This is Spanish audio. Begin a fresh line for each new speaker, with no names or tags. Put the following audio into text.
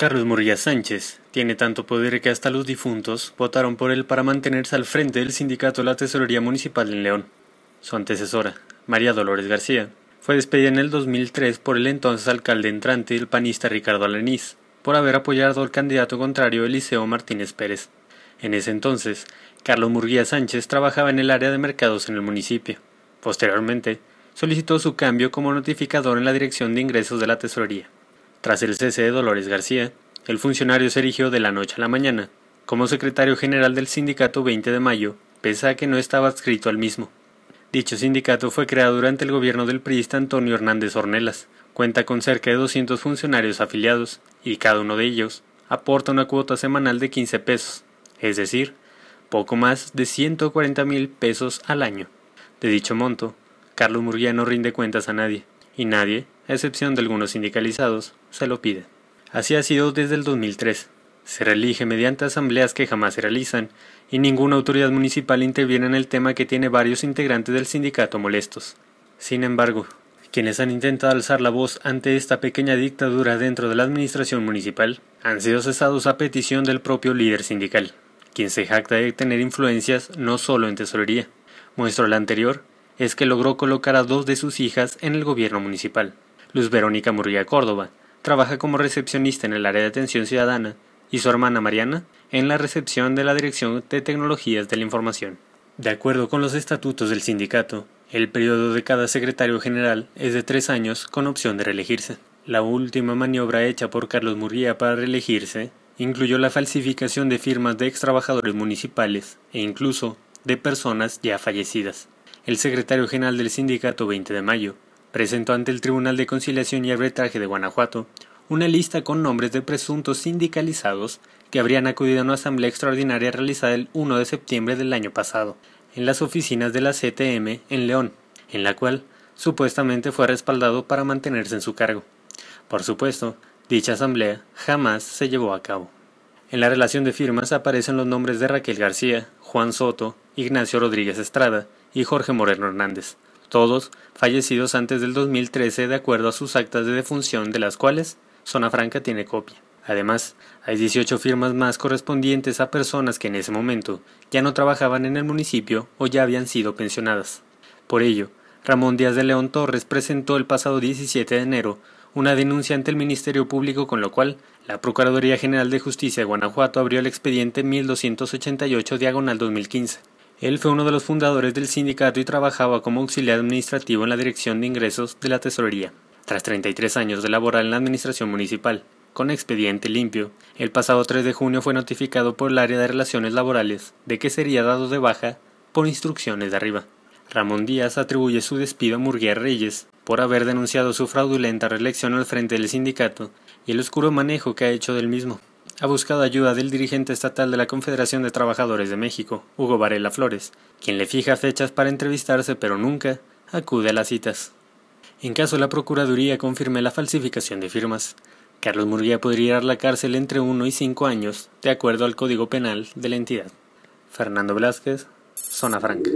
Carlos Murguía Sánchez tiene tanto poder que hasta los difuntos votaron por él para mantenerse al frente del sindicato de la Tesorería Municipal en León. Su antecesora, María Dolores García, fue despedida en el 2003 por el entonces alcalde entrante, el panista Ricardo Alenís, por haber apoyado al candidato contrario Eliseo Martínez Pérez. En ese entonces, Carlos Murguía Sánchez trabajaba en el área de mercados en el municipio. Posteriormente, solicitó su cambio como notificador en la Dirección de Ingresos de la Tesorería. Tras el cese de Dolores García, el funcionario se erigió de la noche a la mañana como secretario general del sindicato 20 de mayo, pese a que no estaba adscrito al mismo. Dicho sindicato fue creado durante el gobierno del priista Antonio Hernández Ornelas, cuenta con cerca de 200 funcionarios afiliados, y cada uno de ellos aporta una cuota semanal de 15 pesos, es decir, poco más de 140 mil pesos al año. De dicho monto, Carlos Murguía no rinde cuentas a nadie, y nadie a excepción de algunos sindicalizados, se lo pide. Así ha sido desde el 2003. Se reelige mediante asambleas que jamás se realizan y ninguna autoridad municipal interviene en el tema que tiene varios integrantes del sindicato molestos. Sin embargo, quienes han intentado alzar la voz ante esta pequeña dictadura dentro de la administración municipal han sido cesados a petición del propio líder sindical, quien se jacta de tener influencias no solo en tesorería. Muestro la anterior es que logró colocar a dos de sus hijas en el gobierno municipal. Luz Verónica Murría Córdoba trabaja como recepcionista en el área de atención ciudadana y su hermana Mariana en la recepción de la Dirección de Tecnologías de la Información. De acuerdo con los estatutos del sindicato, el periodo de cada secretario general es de tres años con opción de reelegirse. La última maniobra hecha por Carlos Murría para reelegirse incluyó la falsificación de firmas de ex trabajadores municipales e incluso de personas ya fallecidas. El secretario general del sindicato 20 de mayo presentó ante el Tribunal de Conciliación y Arbitraje de Guanajuato una lista con nombres de presuntos sindicalizados que habrían acudido a una asamblea extraordinaria realizada el 1 de septiembre del año pasado, en las oficinas de la CTM en León, en la cual supuestamente fue respaldado para mantenerse en su cargo. Por supuesto, dicha asamblea jamás se llevó a cabo. En la relación de firmas aparecen los nombres de Raquel García, Juan Soto, Ignacio Rodríguez Estrada y Jorge Moreno Hernández, todos fallecidos antes del 2013 de acuerdo a sus actas de defunción de las cuales Zona Franca tiene copia. Además, hay 18 firmas más correspondientes a personas que en ese momento ya no trabajaban en el municipio o ya habían sido pensionadas. Por ello, Ramón Díaz de León Torres presentó el pasado 17 de enero una denuncia ante el Ministerio Público con lo cual la Procuraduría General de Justicia de Guanajuato abrió el expediente 1288 diagonal 2015 él fue uno de los fundadores del sindicato y trabajaba como auxiliar administrativo en la Dirección de Ingresos de la Tesorería. Tras 33 años de laboral en la administración municipal, con expediente limpio, el pasado 3 de junio fue notificado por el área de relaciones laborales de que sería dado de baja por instrucciones de arriba. Ramón Díaz atribuye su despido a Murguía Reyes por haber denunciado su fraudulenta reelección al frente del sindicato y el oscuro manejo que ha hecho del mismo ha buscado ayuda del dirigente estatal de la Confederación de Trabajadores de México, Hugo Varela Flores, quien le fija fechas para entrevistarse pero nunca acude a las citas. En caso la Procuraduría confirme la falsificación de firmas, Carlos Murguía podría ir a la cárcel entre uno y cinco años, de acuerdo al Código Penal de la entidad. Fernando Velázquez, Zona Franca.